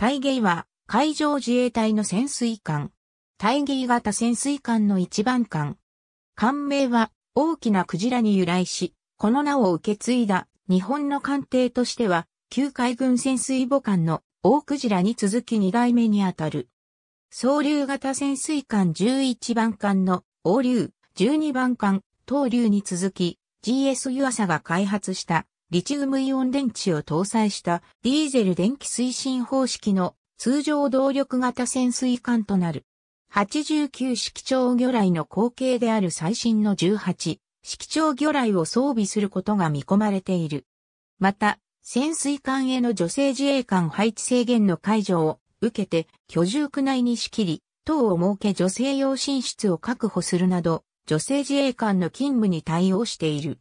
タイゲイは海上自衛隊の潜水艦。タイゲイ型潜水艦の一番艦。艦名は大きなクジラに由来し、この名を受け継いだ日本の艦艇としては、旧海軍潜水母艦の大クジラに続き2代目にあたる。総流型潜水艦11番艦の大流、12番艦、東流に続き、GS アサが開発したリチウムイオン電池を搭載したディーゼル電気推進方式の通常動力型潜水艦となる。89式長魚雷の後継である最新の18式長魚雷を装備することが見込まれている。また、潜水艦への女性自衛官配置制限の解除を受けて居住区内に仕切り、等を設け女性用寝室を確保するなど、女性自衛官の勤務に対応している。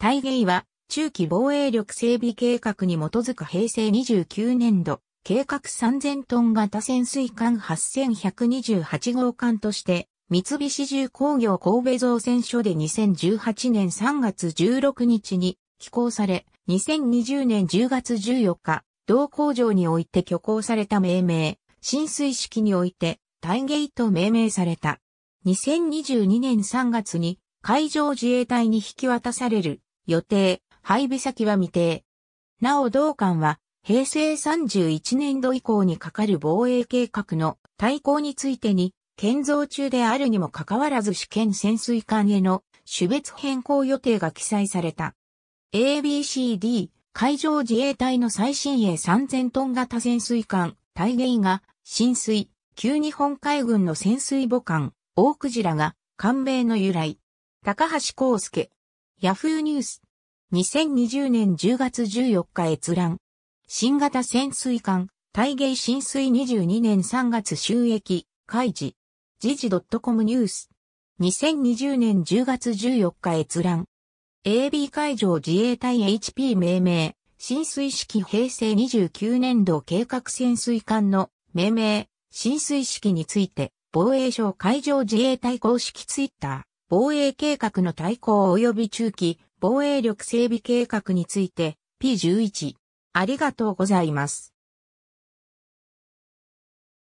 大芸は中期防衛力整備計画に基づく平成29年度、計画3000トン型潜水艦8128号艦として、三菱重工業神戸造船所で2018年3月16日に寄港され、2020年10月14日、同工場において挙行された命名、浸水式において、大ゲイと命名された。2022年3月に海上自衛隊に引き渡される予定、配備先は未定。なお同館は、平成31年度以降にかかる防衛計画の対抗についてに、建造中であるにもかかわらず試験潜水艦への種別変更予定が記載された。ABCD 海上自衛隊の最新鋭3000トン型潜水艦、大芸ゲイが、浸水、旧日本海軍の潜水母艦、大クジラが、艦名の由来。高橋康介。ヤフーニュース。2020年10月14日閲覧。新型潜水艦、大芸浸水22年3月収益、開示。時事 .com ニュース。2020年10月14日閲覧。AB 海上自衛隊 HP 命名、浸水式平成29年度計画潜水艦の命名、浸水式について、防衛省海上自衛隊公式ツイッター、防衛計画の対抗及び中期、防衛力整備計画について P11 ありがとうございます。